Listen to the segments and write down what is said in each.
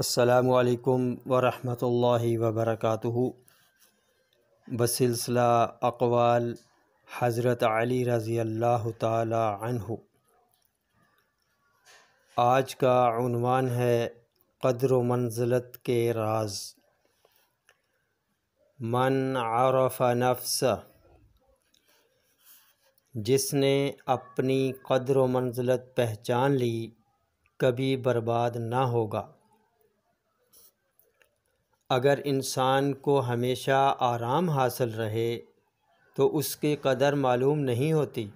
असलकम वरहमल वबरक बसिलसिला अकवाल हज़रत अली रज़ी अल्लाह तह आज का उनवान है क़द्र मंजिलत के राज मन आरफ नफ्स जिसने अपनी कदर मंजिलत पहचान ली कभी बर्बाद ना होगा अगर इंसान को हमेशा आराम हासिल रहे तो उसकी कदर मालूम नहीं होती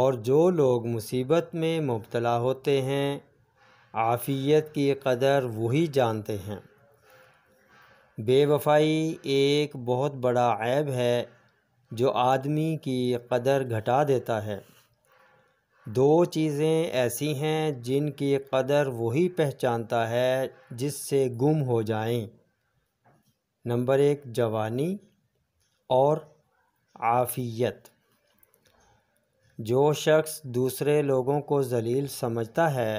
और जो लोग मुसीबत में मुबतला होते हैं आफ़ियत की कदर वही जानते हैं बेवफाई एक बहुत बड़ा ऐब है जो आदमी की कदर घटा देता है दो चीज़ें ऐसी हैं जिनकी कदर वही पहचानता है जिससे गुम हो जाएं नंबर एक जवानी और आफ़ियत जो शख्स दूसरे लोगों को जलील समझता है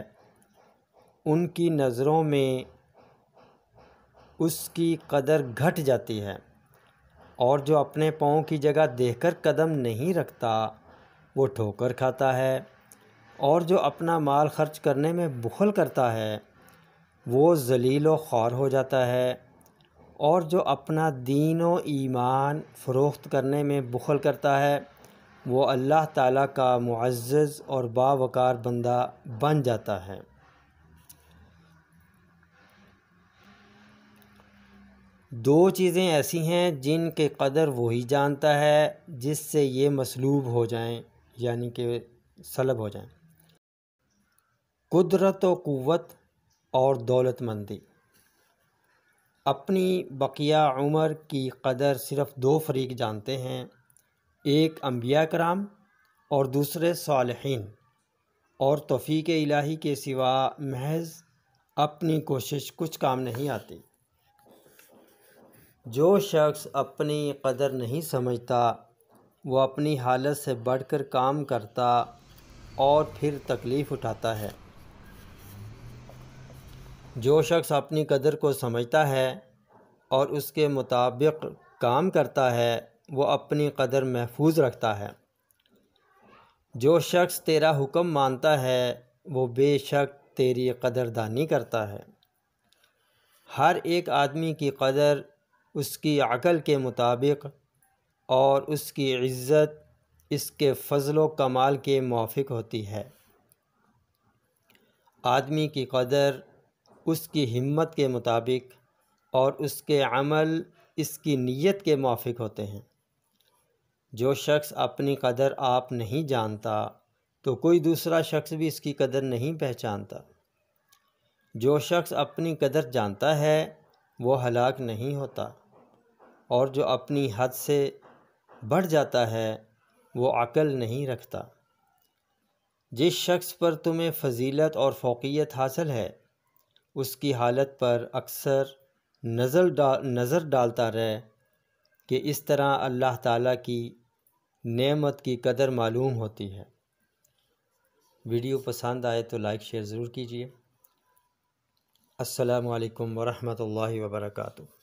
उनकी नज़रों में उसकी कदर घट जाती है और जो अपने पाँव की जगह देखकर कदम नहीं रखता वो ठोकर खाता है और जो अपना माल खर्च करने में बुखल करता है वो जलील व ख़ार हो जाता है और जो अपना दीन व ईमान फ़रोख्त करने में बुखल करता है वो अल्लाह ताला का मुआज़ और बावकार बंदा बन जाता है दो चीज़ें ऐसी हैं जिनके कदर वही जानता है जिससे ये मसलूब हो जाएं यानी कि सलब हो जाएं कुदरत व क़वत और दौलतमंदी अपनी बकिया उम्र की कदर सिर्फ़ दो फरीक जानते हैं एक अम्बिया कराम और दूसरे सालहीन और तोफ़ी इलाही के सिवा महज अपनी कोशिश कुछ काम नहीं आती जो शख्स अपनी कदर नहीं समझता वो अपनी हालत से बढ़कर काम करता और फिर तकलीफ़ उठाता है जो शख्स अपनी कदर को समझता है और उसके मुताबिक काम करता है वो अपनी कदर महफूज रखता है जो शख्स तेरा हुक्म मानता है वो बेशक तेरी कदरदानी करता है हर एक आदमी की कदर उसकी अकल के मुताबिक और उसकी इज़्ज़त इसके फजलो कमाल के मुआफ़ होती है आदमी की कदर उसकी हिम्मत के मुताबिक और उसके अमल इसकी नीयत के मुआफ़ होते हैं जो शख्स अपनी कदर आप नहीं जानता तो कोई दूसरा शख्स भी इसकी कदर नहीं पहचानता जो शख्स अपनी कदर जानता है वो हलाक नहीं होता और जो अपनी हद से बढ़ जाता है वो अकल नहीं रखता जिस शख्स पर तुम्हें फजीलत और फोकियत हासिल है उसकी हालत पर अक्सर नज़र डाल नज़र डालता रहे कि इस तरह अल्लाह ताला की नेमत की कदर मालूम होती है वीडियो पसंद आए तो लाइक शेयर ज़रूर कीजिए अस्सलाम वालेकुम व